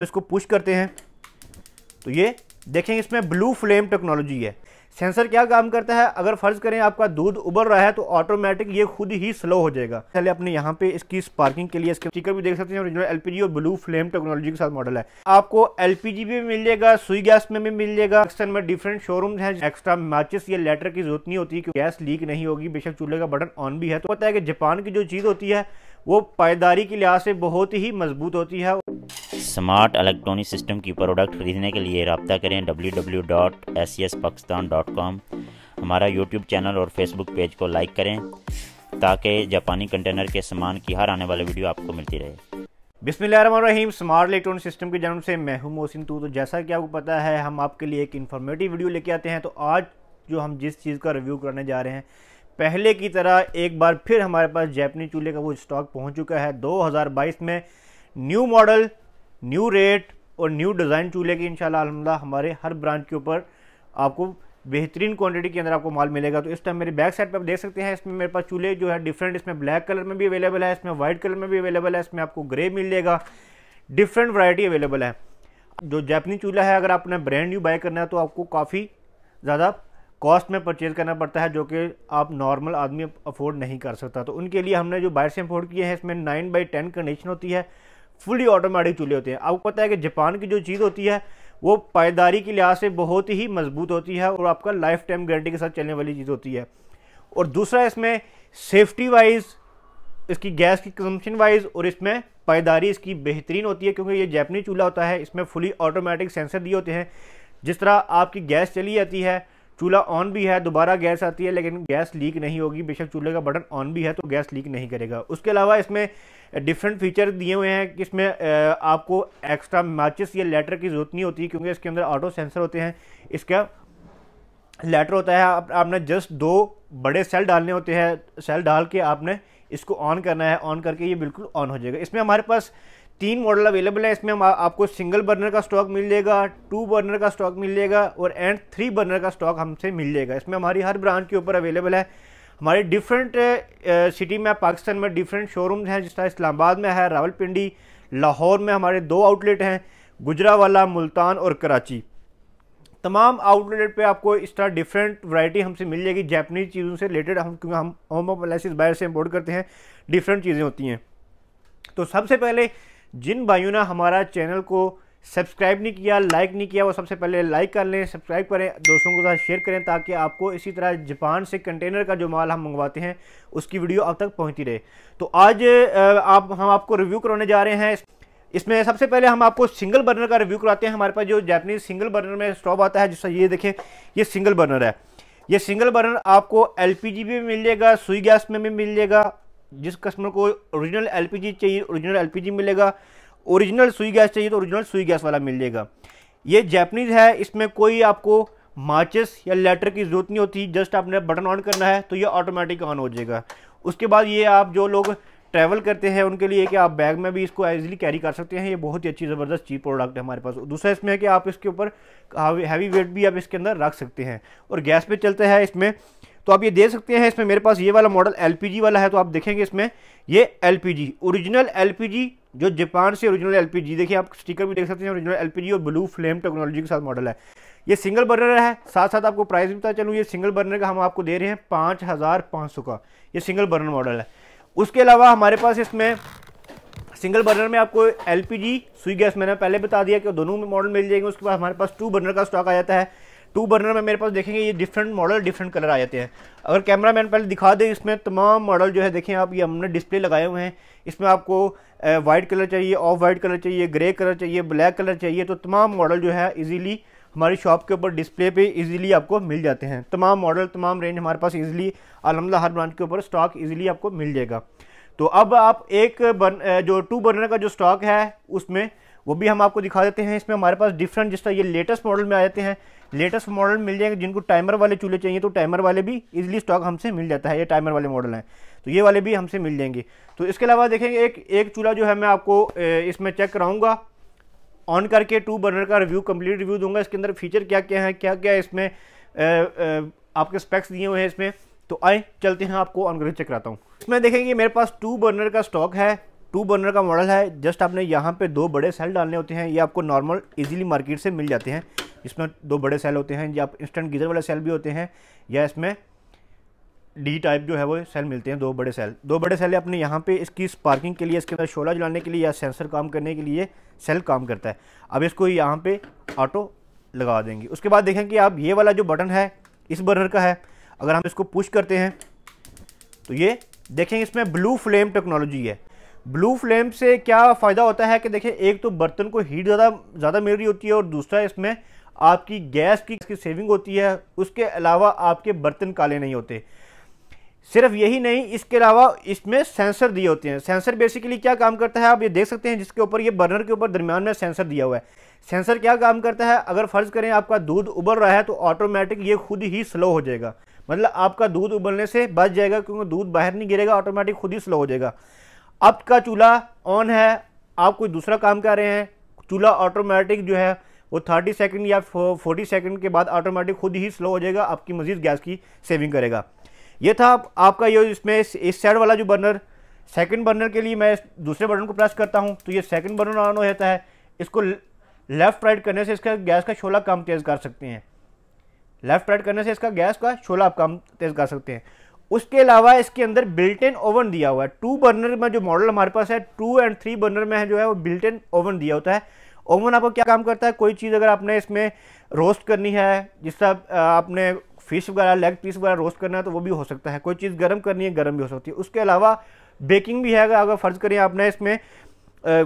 तो इसको पुश करते हैं तो ये देखेंगे इसमें ब्लू फ्लेम टेक्नोलॉजी है सेंसर क्या काम करता है अगर फर्ज करें आपका दूध उबल रहा है तो ऑटोमेटिक ये खुद ही स्लो हो जाएगा पहले अपने यहाँ पे इसकी स्पार्किंग के लिए इसके स्टीकर भी देख सकते हैं ओरिजिनल एलपीजी और ब्लू फ्लेम टेक्नोलॉजी के साथ मॉडल है आपको एलपीजी भी मिल जाएगा सुई गैस में भी मिल जाएगा एक्सटर्न में डिफरेंट शोरूम है एक्स्ट्रा माचिस या लेटर की जरूरत नहीं होती गैस लीक नहीं होगी बेशक चूल्हे का बटन ऑन भी है तो पता है कि जापान की जो चीज होती है वो पायदारी के लिहाज से बहुत ही मजबूत होती है स्मार्ट इलेक्ट्रॉनिक सिस्टम की प्रोडक्ट खरीदने के लिए रबता करें W W dot S C S Pakistan dot com हमारा यूट्यूब चैनल और फेसबुक पेज को लाइक करें ताकि जापानी कंटेनर के सामान की हर आने वाली वीडियो आपको मिलती रहे बिसमीम स्मार्ट इलेक्ट्रॉनिक सिस्टम की जन्म से मैं हूं मोहसिन तू तो जैसा कि आपको पता है हम आपके लिए एक इन्फॉर्मेटिव वीडियो लेके आते हैं तो आज जो हम जिस चीज़ का रिव्यू करने जा रहे हैं पहले की तरह एक बार फिर हमारे पास जैपनी चूल्हे का वो स्टॉक पहुंच चुका है 2022 में न्यू मॉडल न्यू रेट और न्यू डिज़ाइन चूल्हे की इंशाल्लाह अलहमदिल्ला हमारे हर ब्रांच के ऊपर आपको बेहतरीन क्वांटिटी के अंदर आपको माल मिलेगा तो इस टाइम मेरी बैक साइड पर आप देख सकते हैं इसमें मेरे पास चूल्हे जो है डिफरेंट इसमें ब्लैक कलर में भी अवेलेबल है इसमें वाइट कलर में भी अवेलेबल है इसमें आपको ग्रे मिल जाएगा डिफरेंट वरायटी अवेलेबल है जो जैपनी चूल्हा है अगर आपने ब्रांड न्यू बाय करना है तो आपको काफ़ी ज़्यादा कॉस्ट में परचेज़ करना पड़ता है जो कि आप नॉर्मल आदमी अफोर्ड नहीं कर सकता तो उनके लिए हमने जो बाइक से अफोर्ड किए हैं इसमें नाइन बाई टेन कंडीशन होती है फुली ऑटोमेटिक चूल्हे होते हैं आपको पता है कि जापान की जो चीज़ होती है वो पायदारी के लिहाज से बहुत ही मजबूत होती है और आपका लाइफ टाइम गारंटी के साथ चलने वाली चीज़ होती है और दूसरा इसमें सेफ्टी वाइज इसकी गैस की कंजम्पशन वाइज और इसमें पायदारी इसकी बेहतरीन होती है क्योंकि ये जैपनी चूल्हा होता है इसमें फुली ऑटोमेटिक सेंसर दिए होते हैं जिस तरह आपकी गैस चली जाती है चूल्हा ऑन भी है दोबारा गैस आती है लेकिन गैस लीक नहीं होगी बेशक चूल्हे का बटन ऑन भी है तो गैस लीक नहीं करेगा उसके अलावा इसमें डिफरेंट फीचर दिए हुए हैं कि इसमें आपको एक्स्ट्रा माचिस या लेटर की ज़रूरत नहीं होती क्योंकि इसके अंदर ऑटो सेंसर होते हैं इसका लेटर होता है आप, आपने जस्ट दो बड़े सेल डालने होते हैं सेल डाल के आपने इसको ऑन करना है ऑन करके ये बिल्कुल ऑन हो जाएगा इसमें हमारे पास तीन मॉडल अवेलेबल है इसमें हम आ, आपको सिंगल बर्नर का स्टॉक मिल जाएगा टू बर्नर का स्टॉक मिल जाएगा और एंड थ्री बर्नर का स्टॉक हमसे मिल जाएगा इसमें हमारी हर ब्रांड के ऊपर अवेलेबल है हमारे डिफरेंट सिटी में पाकिस्तान में डिफरेंट शोरूम्स हैं जिस तरह इस्लामाबाद में है रावलपिंडी लाहौर में हमारे दो आउटलेट हैं गुजरावाला मुल्तान और कराची तमाम आउटलेट पे आपको इस तरह डिफरेंट वैरायटी हमसे मिल जाएगी जैपनीज चीज़ों से रिलेटेड हम क्योंकि हम होम बायर बाहर से इम्पोर्ट करते हैं डिफरेंट चीज़ें होती हैं तो सबसे पहले जिन भाइयों ने हमारा चैनल को सब्सक्राइब नहीं किया लाइक नहीं किया वो सबसे पहले लाइक कर लें सब्सक्राइब करें दोस्तों के साथ शेयर करें ताकि आपको इसी तरह जापान से कंटेनर का जो माल हम मंगवाते हैं उसकी वीडियो अब तक पहुंचती रहे तो आज आप हम आपको रिव्यू करवाने जा रहे हैं इसमें सबसे पहले हम आपको सिंगल बर्नर का रिव्यू कराते हैं हमारे पास जो जैपनीज सिंगल बर्नर में स्टॉप आता है जिसका ये देखें ये सिंगल बर्नर है ये सिंगल बर्नर आपको एल भी मिल जाएगा सुई गैस में भी मिल जाएगा जिस कस्टमर को ओरिजिनल एलपीजी चाहिए ओरिजिनल एलपीजी मिलेगा ओरिजिनल सुई गैस चाहिए तो ओरिजिनल सुई गैस वाला मिल जाएगा ये जैपनीज़ है इसमें कोई आपको माचिस या लेटर की ज़रूरत नहीं होती जस्ट आपने बटन ऑन करना है तो ये ऑटोमेटिक ऑन हो जाएगा उसके बाद ये आप जो लोग ट्रैवल करते हैं उनके लिए कि आप बैग में भी इसको ईजिली कैरी कर सकते हैं ये बहुत ही अच्छी ज़बरदस्त चीप प्रोडक्ट है हमारे पास दूसरा इसमें है कि आप इसके ऊपर हैवी वेट भी आप इसके अंदर रख सकते हैं और गैस पे चलते हैं इसमें तो आप ये देख सकते हैं इसमें मेरे पास ये वाला मॉडल एलपीजी वाला है तो आप देखेंगे इसमें ये एलपीजी ओरिजिनल एलपीजी जो जापान से ओरिजिनल एलपीजी देखिए आप स्टिकर भी देख सकते हैं ओरिजिनल एलपीजी और ब्लू फ्लेम टेक्नोलॉजी के साथ मॉडल है ये सिंगल बर्नर है साथ साथ आपको प्राइस भी बता चलूँ ये सिंगल बर्नर का हम आपको दे रहे हैं पाँच हज़ार पाँच सौ का ये सिंगल बर्नर मॉडल है उसके अलावा हमारे पास इसमें सिंगल बर्नर में आपको एलपीजी सुई गैस मैंने पहले बता दिया कि दोनों में मॉडल मिल जाएंगे उसके बाद हमारे पास टू बर्नर का स्टॉक आ जाता है टू बर्नर में मेरे पास देखेंगे ये डिफरेंट मॉडल डिफरेंट कलर आ जाते हैं अगर कैमरा मैन पहले दिखा दे इसमें तमाम मॉडल जो है देखें आप ये हमने डिस्प्ले लगाए हुए हैं इसमें आपको वाइट कलर चाहिए ऑफ वाइट कलर चाहिए ग्रे कलर चाहिए ब्लैक कलर चाहिए तो तमाम मॉडल जो है ईजिली हमारी शॉप के ऊपर डिस्प्ले पे इजीली आपको मिल जाते हैं तमाम मॉडल तमाम रेंज हमारे पास इजीली अलहमदा हर ब्रांच के ऊपर स्टॉक इजीली आपको मिल जाएगा तो अब आप एक बर्न जो टू बर्नर का जो स्टॉक है उसमें वो भी हम आपको दिखा देते हैं इसमें हमारे पास डिफरेंट जिस तरह ये लेटेस्ट मॉडल में आ जाते हैं लेटेस्ट मॉडल मिल जाएंगे जिनको टाइमर वाले चूल्हे चाहिए तो टाइमर वाले भी इजिली स्टॉक हमसे मिल जाता है ये टाइमर वाले मॉडल हैं तो ये वाले भी हमसे मिल जाएंगे तो इसके अलावा देखेंगे एक एक चूल्हा जो है मैं आपको इसमें चेक कराऊंगा ऑन करके टू बर्नर का रिव्यू कंप्लीट रिव्यू दूंगा इसके अंदर फीचर क्या क्या है क्या क्या इसमें आपके स्पेक्स दिए हुए हैं इसमें तो आए चलते हैं आपको ऑन करके चेक कराता हूँ इसमें देखेंगे मेरे पास टू बर्नर का स्टॉक है टू बर्नर का मॉडल है जस्ट आपने यहाँ पे दो बड़े सेल डालने होते हैं ये आपको नॉर्मल इजीली मार्केट से मिल जाते हैं इसमें दो बड़े सेल होते हैं या आप इंस्टेंट गीजर वाले सेल भी होते हैं या इसमें डी टाइप जो है वो सेल मिलते हैं दो बड़े सेल दो बड़े सेल अपने यहाँ पे इसकी स्पार्किंग के लिए इसके अंदर शोला जलाने के लिए या सेंसर काम करने के लिए सेल काम करता है अब इसको यहाँ पे ऑटो लगा देंगे उसके बाद देखें कि आप ये वाला जो बटन है इस बर्नर का है अगर हम इसको पुश करते हैं तो ये देखें इसमें ब्लू फ्लेम टेक्नोलॉजी है ब्लू फ्लेम से क्या फ़ायदा होता है कि देखें एक तो बर्तन को हीट ज़्यादा ज़्यादा मिल रही होती है और दूसरा इसमें आपकी गैस की इसकी सेविंग होती है उसके अलावा आपके बर्तन काले नहीं होते सिर्फ यही नहीं इसके अलावा इसमें सेंसर दिए होते हैं सेंसर बेसिकली क्या काम करता है आप ये देख सकते हैं जिसके ऊपर ये बर्नर के ऊपर दरमियान में सेंसर दिया हुआ है सेंसर क्या काम करता है अगर फ़र्ज़ करें आपका दूध उबल रहा है तो ऑटोमेटिक ये खुद ही स्लो हो जाएगा मतलब आपका दूध उबलने से बच जाएगा क्योंकि दूध बाहर नहीं गिरेगा ऑटोमेटिक खुद ही स्लो हो जाएगा अब का चूल्हा ऑन है आप कोई दूसरा काम कर रहे हैं चूल्हा ऑटोमेटिक जो है वो थर्टी सेकेंड या फोर्टी सेकेंड के बाद ऑटोमेटिक खुद ही स्लो हो जाएगा आपकी मज़ीद गैस की सेविंग करेगा ये था आपका ये इसमें इस साइड वाला जो बर्नर सेकंड बर्नर के लिए मैं दूसरे बटन को प्रेस करता हूँ तो ये सेकंड बर्नर ऑन हो जाता है इसको लेफ़्ट राइट करने से इसका गैस का शोला कम तेज़ कर सकते हैं लेफ़्ट राइट करने से इसका गैस का शोला आप कम तेज़ कर सकते हैं उसके अलावा इसके अंदर बिल्ट इन ओवन दिया हुआ है टू बर्नर में जो मॉडल हमारे पास है टू एंड थ्री बर्नर में है जो है वो बिल्ट इन ओवन दिया होता है ओवन आपको क्या काम करता है कोई चीज़ अगर आपने इसमें रोस्ट करनी है जिस तरह आपने फिश वगैरह लेग पीस वगैरह रोस्ट करना है तो वो भी हो सकता है कोई चीज़ गर्म करनी है गर्म भी हो सकती है उसके अलावा बेकिंग भी है अगर फ़र्ज़ करें आपने इसमें आ,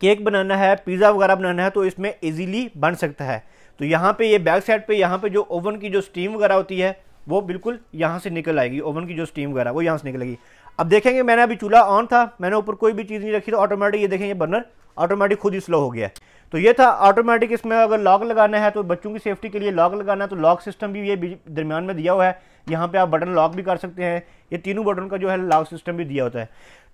केक बनाना है पिज़्ज़ा वगैरह बनाना है तो इसमें ईजीली बन सकता है तो यहाँ पे ये बैक साइड पे यहाँ पे जो ओवन की जो स्टीम वगैरह होती है वो बिल्कुल यहाँ से निकल आएगी ओवन की जो स्टीम वगैरह वो यहाँ से निकलेगी अब देखेंगे मैंने अभी चूल्हा ऑन था मैंने ऊपर कोई भी चीज़ नहीं रखी तो ऑटोमेटिक ये देखेंगे बर्नर ऑटोमेटिक खुद ही स्लो हो गया तो ये था ऑटोमेटिक इसमें अगर लॉक लगाना है तो बच्चों की सेफ्टी के लिए लॉक लगाना है तो लॉक सिस्टम भी ये दरमियान में दिया हुआ है यहाँ पे आप बटन लॉक भी कर सकते हैं ये तीनों बटन का जो है लॉक सिस्टम भी दिया होता है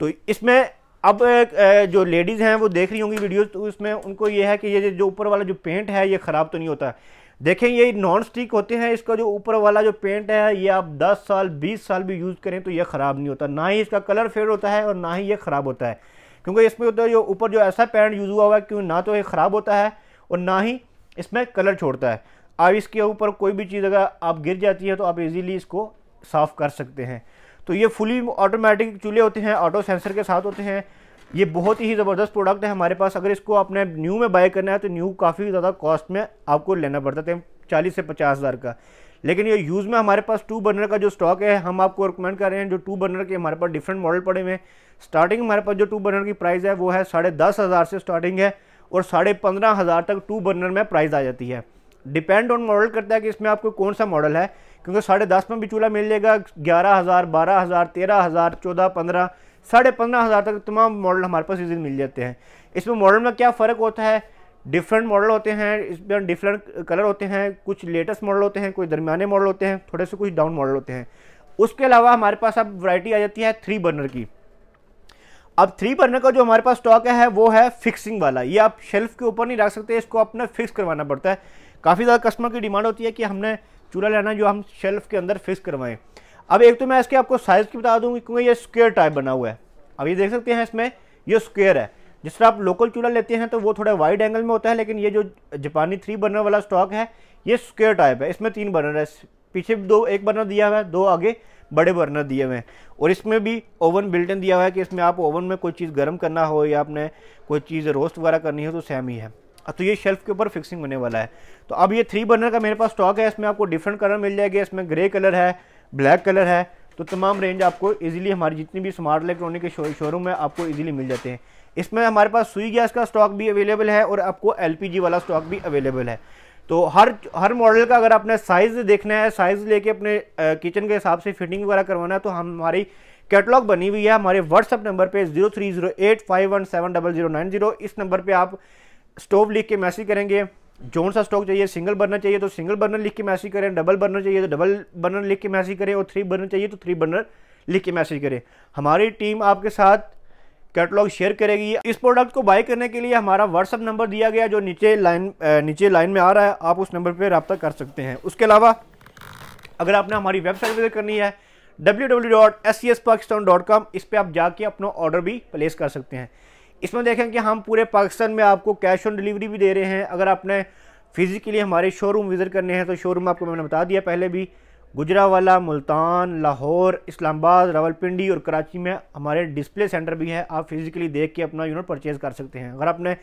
तो इसमें अब जो लेडीज़ हैं वो देख रही होंगी वीडियोज़ तो इसमें उनको ये है कि ये जो ऊपर वाला जो पेंट है ये ख़राब तो नहीं होता देखें ये नॉन स्टिक होते हैं इसका जो ऊपर वाला जो पेंट है ये आप 10 साल 20 साल भी यूज़ करें तो ये ख़राब नहीं होता ना ही इसका कलर फेड होता है और ना ही ये ख़राब होता है क्योंकि इसमें होता तो है जो ऊपर जो ऐसा पेंट यूज़ हुआ हुआ है क्यों ना तो ये ख़राब होता है और ना ही इसमें कलर छोड़ता है अब इसके ऊपर कोई भी चीज़ अगर आप गिर जाती है तो आप इजीली इसको साफ़ कर सकते हैं तो ये फुली ऑटोमेटिक चूल्हे होते हैं ऑटो सेंसर के साथ होते हैं ये बहुत ही ज़बरदस्त प्रोडक्ट है हमारे पास अगर इसको आपने न्यू में बाय करना है तो न्यू काफ़ी ज़्यादा कॉस्ट में आपको लेना पड़ता था चालीस से पचास हज़ार का लेकिन ये यूज़ में हमारे पास टू बर्नर का जो स्टॉक है हम आपको रिकमेंड कर रहे हैं जो टू बर्नर के हमारे पास डिफरेंट मॉडल पड़े हुए हैं स्टार्टिंग हमारे पास जो टू बर्नर की प्राइस है वो है साढ़े दस हज़ार से स्टार्टिंग है और साढ़े पंद्रह हज़ार तक टू बर्नर में प्राइस आ जाती है डिपेंड ऑन मॉडल करता है कि इसमें आपको कौन सा मॉडल है क्योंकि साढ़े दस में भी चूल्हा मिल जाएगा ग्यारह हज़ार बारह हज़ार तेरह हज़ार चौदह पंद्रह साढ़े पंद्रह हज़ार तक तमाम मॉडल हमारे पास यूजली मिल जाते हैं इसमें मॉडल में क्या फ़र्क होता है डिफरेंट मॉडल होते हैं इसमें डिफरेंट कलर होते हैं कुछ लेटेस्ट मॉडल होते हैं कोई दरमियाने मॉडल होते हैं थोड़े से कुछ डाउन मॉडल होते हैं उसके अलावा हमारे पास अब वरायटी आ जाती है थ्री बर्नर की अब थ्री बर्नर का जो हमारे पास स्टॉक है वो है फिक्सिंग वाला ये आप शेल्फ के ऊपर नहीं रख सकते इसको अपने फिक्स करवाना पड़ता है काफ़ी ज़्यादा कस्टमर की डिमांड होती है कि हमने चूल्हा लेना जो हम शेल्फ के अंदर फिक्स करवाएं अब एक तो मैं इसके आपको साइज़ की बता दूंगी क्योंकि ये स्क्वेयर टाइप बना हुआ है अब ये देख सकते हैं इसमें ये स्क्वेयर है जिस तरह आप लोकल चूल्हा लेते हैं तो वो थोड़ा वाइड एंगल में होता है लेकिन ये जो जापानी थ्री बर्नर वाला स्टॉक है ये स्क्वेयर टाइप है इसमें तीन बर्नर है पीछे दो एक बर्नर दिया हुआ है दो आगे बड़े बर्नर दिए हुए हैं और इसमें भी ओवन बिल्टन दिया हुआ है कि इसमें आप ओवन में कोई चीज़ गर्म करना हो या आपने कोई चीज़ रोस्ट वगैरह करनी हो तो सेम ही है तो ये शेल्फ के ऊपर फिक्सिंग होने वाला है तो अब ये थ्री बर्नर का मेरे पास स्टॉक है इसमें आपको डिफरेंट कलर मिल जाएगा इसमें ग्रे कलर है ब्लैक कलर है तो तमाम रेंज आपको इजीली हमारी जितनी भी स्मार्ट इलेक्ट्रॉनिक के शोरूम है आपको इजीली मिल जाते हैं इसमें हमारे पास सुई गैस का स्टॉक भी अवेलेबल है और आपको एलपीजी वाला स्टॉक भी अवेलेबल है तो हर हर मॉडल का अगर आपने साइज़ देखना है साइज़ लेके अपने किचन के हिसाब से फिटिंग वगैरह करवाना है तो हम हमारी कैटलॉग बनी हुई है हमारे व्हाट्सअप नंबर पे zero three zero eight five one seven double zero nine zero इस नंबर पे आप स्टोव लिख के मैसेज करेंगे जोन सा स्टॉक चाहिए सिंगल बर्नर चाहिए तो सिंगल बर्नर लिख के मैसेज करें डबल बर्नर चाहिए तो डबल बर्नर लिख के मैसेज करें और थ्री बर्नर चाहिए तो थ्री बर्नर लिख के मैसेज करें हमारी टीम आपके साथ कैटलॉग शेयर करेगी इस प्रोडक्ट को बाय करने के लिए हमारा व्हाट्सअप नंबर दिया गया जो नीचे लाइन नीचे लाइन में आ रहा है आप उस नंबर पर रबता कर सकते हैं उसके अलावा अगर आपने हमारी वेबसाइट विजिट करनी है W W dot S C S Pakistan dot com इस पर आप जाके अपना ऑर्डर भी प्लेस कर सकते हैं इसमें देखें कि हम पूरे पाकिस्तान में आपको कैश ऑन डिलीवरी भी दे रहे हैं अगर आपने फिज़िकली हमारे शोरूम विज़िट करने हैं तो शोरूम आपको मैंने बता दिया पहले भी गुजरावाला मुल्तान लाहौर इस्लामाबाद रावलपिंडी और कराची में हमारे डिस्प्ले सेंटर भी हैं आप फिज़िकली देख के अपना यूनिट परचेज़ कर सकते हैं अगर आपने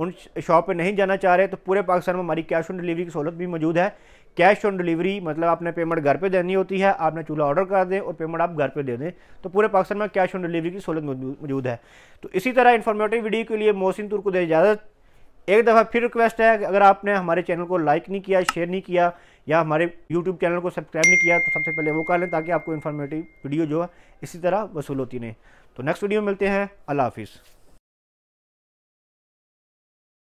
उन शॉप पे नहीं जाना चाह रहे तो पूरे पाकिस्तान में हमारी कैश ऑन डिलीवरी की सहूलत भी मौजूद है कैश ऑन डिलीवरी मतलब आपने पेमेंट घर पे देनी होती है आपने चूल्हा ऑर्डर कर दें और पेमेंट आप घर पे दे दें तो पूरे पाकिस्तान में कैश ऑन डिलीवरी की सहूलत मौजूद है तो इसी तरह इन्फॉर्मेटिव वीडियो के लिए मोहसिन तुर को दे इजाज़त एक दफ़ा फिर रिक्वेस्ट है कि अगर आपने हमारे चैनल को लाइक नहीं किया शेयर नहीं किया या हमारे यूट्यूब चैनल को सब्सक्राइब नहीं किया तो सबसे पहले वो कर लें ताकि आपको इन्फॉर्मेटिव वीडियो जो है इसी तरह वसूल होती रहे तो नेक्स्ट वीडियो मिलते हैं अल्लाह हाफिज़